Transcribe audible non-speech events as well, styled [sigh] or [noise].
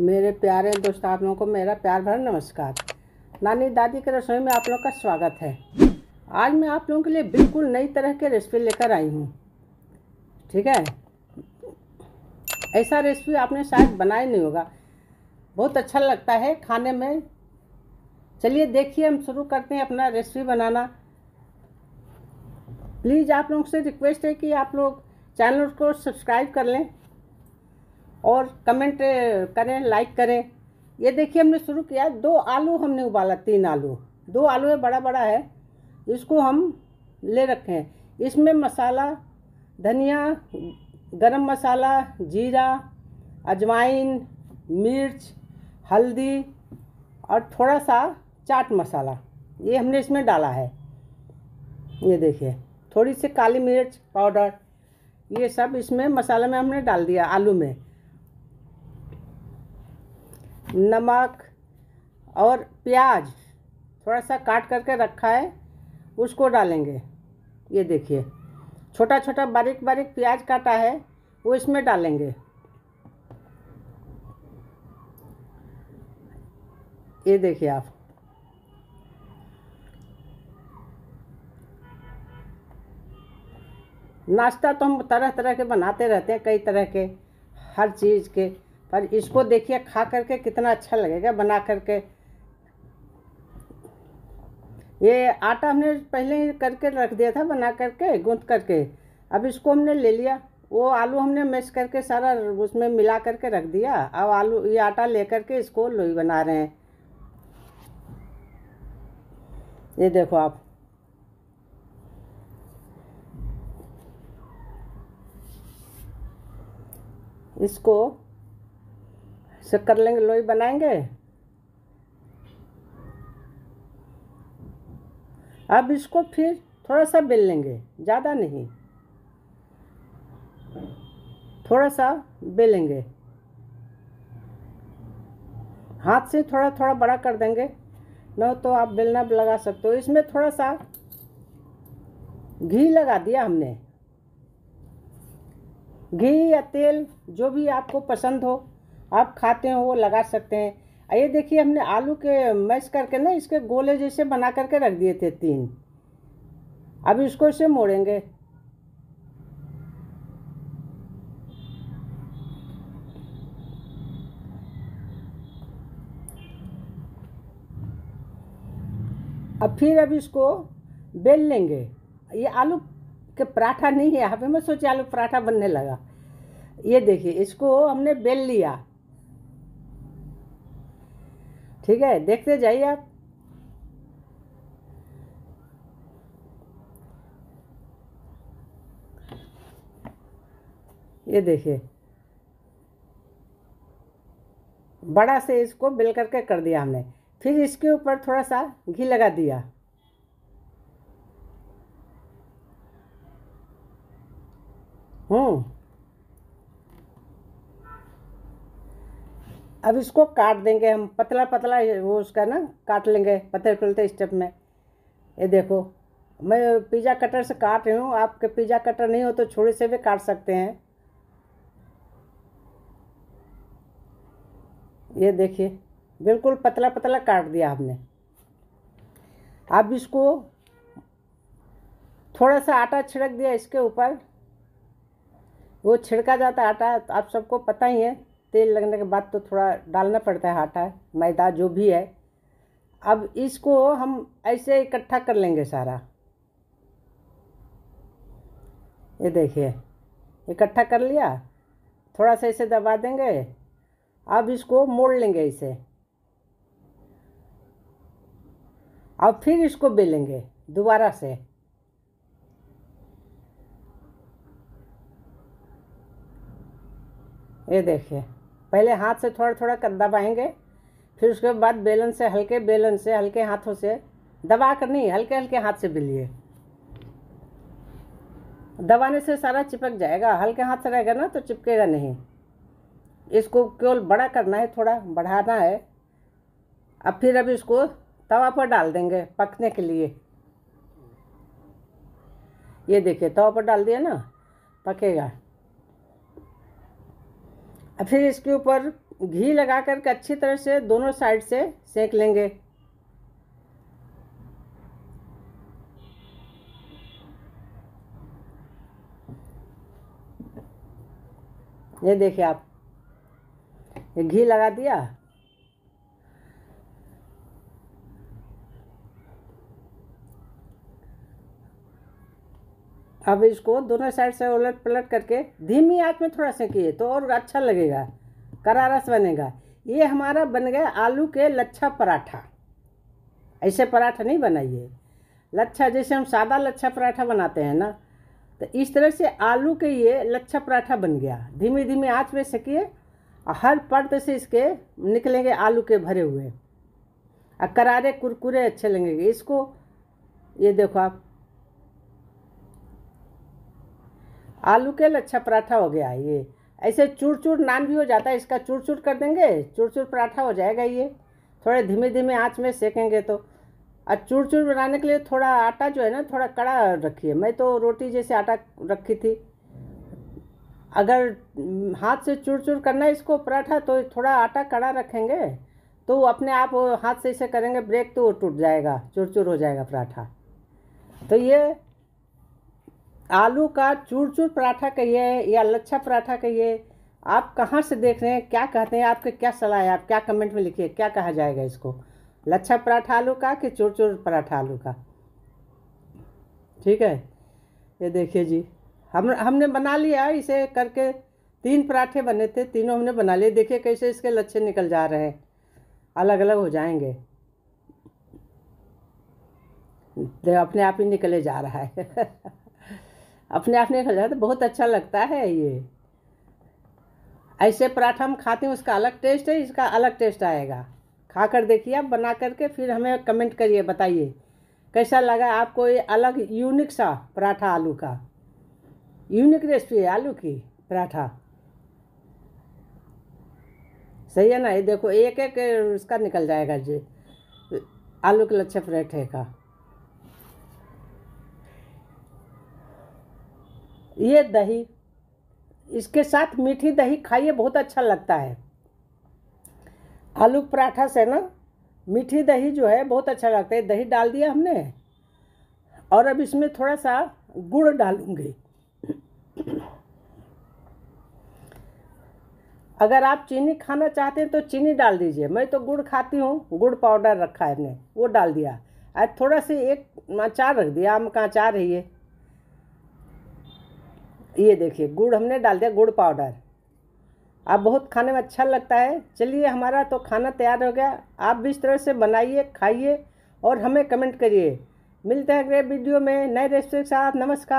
मेरे प्यारे दोस्त आप लोगों को मेरा प्यार भरा नमस्कार नानी दादी के रसोई में आप लोगों का स्वागत है आज मैं आप लोगों के लिए बिल्कुल नई तरह के रेसिपी लेकर आई हूँ ठीक है ऐसा रेसिपी आपने शायद बनाया नहीं होगा बहुत अच्छा लगता है खाने में चलिए देखिए हम शुरू करते हैं अपना रेसिपी बनाना प्लीज़ आप लोगों से रिक्वेस्ट है कि आप लोग चैनल को सब्सक्राइब कर लें और कमेंट करें लाइक करें ये देखिए हमने शुरू किया दो आलू हमने उबाला तीन आलू दो आलू है बड़ा बड़ा है इसको हम ले रखे हैं इसमें मसाला धनिया गरम मसाला जीरा अजवाइन मिर्च हल्दी और थोड़ा सा चाट मसाला ये हमने इसमें डाला है ये देखिए थोड़ी सी काली मिर्च पाउडर ये सब इसमें मसाले में हमने डाल दिया आलू में नमक और प्याज थोड़ा सा काट करके रखा है उसको डालेंगे ये देखिए छोटा छोटा बारीक बारीक प्याज काटा है वो इसमें डालेंगे ये देखिए आप नाश्ता तो हम तरह तरह के बनाते रहते हैं कई तरह के हर चीज़ के पर इसको देखिए खा करके कितना अच्छा लगेगा बना करके ये आटा हमने पहले करके रख दिया था बना करके गूंथ करके अब इसको हमने ले लिया वो आलू हमने मैश करके सारा उसमें मिला करके रख दिया अब आलू ये आटा ले के इसको लोई बना रहे हैं ये देखो आप इसको से कर लेंगे लोई बनाएंगे अब इसको फिर थोड़ा सा बेल लेंगे ज़्यादा नहीं थोड़ा सा बेलेंगे हाथ से थोड़ा थोड़ा बड़ा कर देंगे न तो आप बेलना भी लगा सकते हो इसमें थोड़ा सा घी लगा दिया हमने घी या तेल जो भी आपको पसंद हो आप खाते हो वो लगा सकते हैं ये देखिए हमने आलू के मैश करके ना इसके गोले जैसे बना करके रख दिए थे तीन अब इसको इसे मोड़ेंगे अब फिर अब इसको बेल लेंगे ये आलू के पराठा नहीं है अभी मैं सोचा आलू पराठा बनने लगा ये देखिए इसको हमने बेल लिया ठीक है देखते जाइए आप ये देखिए बड़ा से इसको बिल करके कर दिया हमने फिर इसके ऊपर थोड़ा सा घी लगा दिया हूँ हम्म। अब इसको काट देंगे हम पतला पतला वो उसका ना काट लेंगे पतले पतले स्टेप में ये देखो मैं पिज़्ज़ा कटर से काट रही हूँ आपके पिज़्ज़ा कटर नहीं हो तो छोड़े से भी काट सकते हैं ये देखिए बिल्कुल पतला पतला काट दिया हमने अब इसको थोड़ा सा आटा छिड़क दिया इसके ऊपर वो छिड़का जाता आटा तो आप सबको पता ही है तेल लगने के बाद तो थोड़ा डालना पड़ता है आटा मैदा जो भी है अब इसको हम ऐसे इकट्ठा कर लेंगे सारा ये देखिए इकट्ठा कर लिया थोड़ा सा इसे दबा देंगे अब इसको मोड़ लेंगे इसे अब फिर इसको बेलेंगे दोबारा से ये देखिए पहले हाथ से थोड़ा थोड़ा कर दबाएंगे फिर उसके बाद बेलन से हल्के बेलन से हल्के हाथों से दबा कर नहीं हल्के हल्के हाथ से बिलिए दबाने से सारा चिपक जाएगा हल्के हाथ से रहेगा ना तो चिपकेगा नहीं इसको केवल बड़ा करना है थोड़ा बढ़ाना है अब फिर अब इसको तवा पर डाल देंगे पकने के लिए ये देखिए तवा पर डाल दिया ना पकेगा फिर इसके ऊपर घी लगा करके अच्छी तरह से दोनों साइड से सेक लेंगे ये देखिए आप ये घी लगा दिया अब इसको दोनों साइड से उलट पलट करके धीमी आँच में थोड़ा सेकिए तो और अच्छा लगेगा करारस बनेगा ये हमारा बन गया आलू के लच्छा पराठा ऐसे पराठा नहीं बनाइए लच्छा जैसे हम सादा लच्छा पराठा बनाते हैं ना तो इस तरह से आलू के ये लच्छा पराठा बन गया धीमी धीमी आँच में सेकिए और हर पर्द से इसके निकलेंगे आलू के भरे हुए और करारे कुरकुरे अच्छे लगेंगे इसको ये देखो आप आलू के लच्छा पराठा हो गया ये ऐसे चूर चूर नान भी हो जाता है इसका चूर चूर कर देंगे चूर चूर पराठा हो जाएगा ये थोड़े धीमे धीमे आँच में सेकेंगे तो और चूर चूर बनाने के लिए थोड़ा आटा जो है ना थोड़ा कड़ा रखिए मैं तो रोटी जैसे आटा रखी थी अगर हाथ से चूर चूर करना है इसको पराठा तो थोड़ा आटा कड़ा रखेंगे तो अपने आप हाथ से इसे करेंगे ब्रेक तो टूट जाएगा चूर चूर हो जाएगा पराठा तो ये आलू का चूर चूर पराठा कहिए या लच्छा पराठा कहिए आप कहाँ से देख रहे हैं क्या कहते हैं आपके क्या सलाह है आप क्या कमेंट में लिखिए क्या कहा जाएगा इसको लच्छा पराठा आलू का कि चूर चूर पराठा आलू का ठीक है ये देखिए जी हम हमने बना लिया इसे करके तीन पराठे बने थे तीनों हमने बना लिए देखिए कैसे इसके लच्छे निकल जा रहे हैं अलग अलग हो जाएंगे अपने आप ही निकले जा रहा है [laughs] अपने आप नहीं खा जाता बहुत अच्छा लगता है ये ऐसे पराठा हम खाते हैं उसका अलग टेस्ट है इसका अलग टेस्ट आएगा खा कर देखिए आप बना करके फिर हमें कमेंट करिए बताइए कैसा लगा आपको ये अलग यूनिक सा पराठा आलू का यूनिक रेसिपी है आलू की पराठा सही है ना ये देखो एक एक उसका निकल जाएगा जी आलू के लच्छे पराठे का ये दही इसके साथ मीठी दही खाइए बहुत अच्छा लगता है आलू पराठा से ना मीठी दही जो है बहुत अच्छा लगता है दही डाल दिया हमने और अब इसमें थोड़ा सा गुड़ डालूंगी अगर आप चीनी खाना चाहते हैं तो चीनी डाल दीजिए मैं तो गुड़ खाती हूँ गुड़ पाउडर रखा है हमने वो डाल दिया आज थोड़ा सा एक अचार रख दिया आम का अचार है ये ये देखिए गुड़ हमने डाल दिया गुड़ पाउडर आप बहुत खाने में अच्छा लगता है चलिए हमारा तो खाना तैयार हो गया आप भी इस तरह से बनाइए खाइए और हमें कमेंट करिए मिलते हैं अगले वीडियो में नए रेसिपी के साथ नमस्कार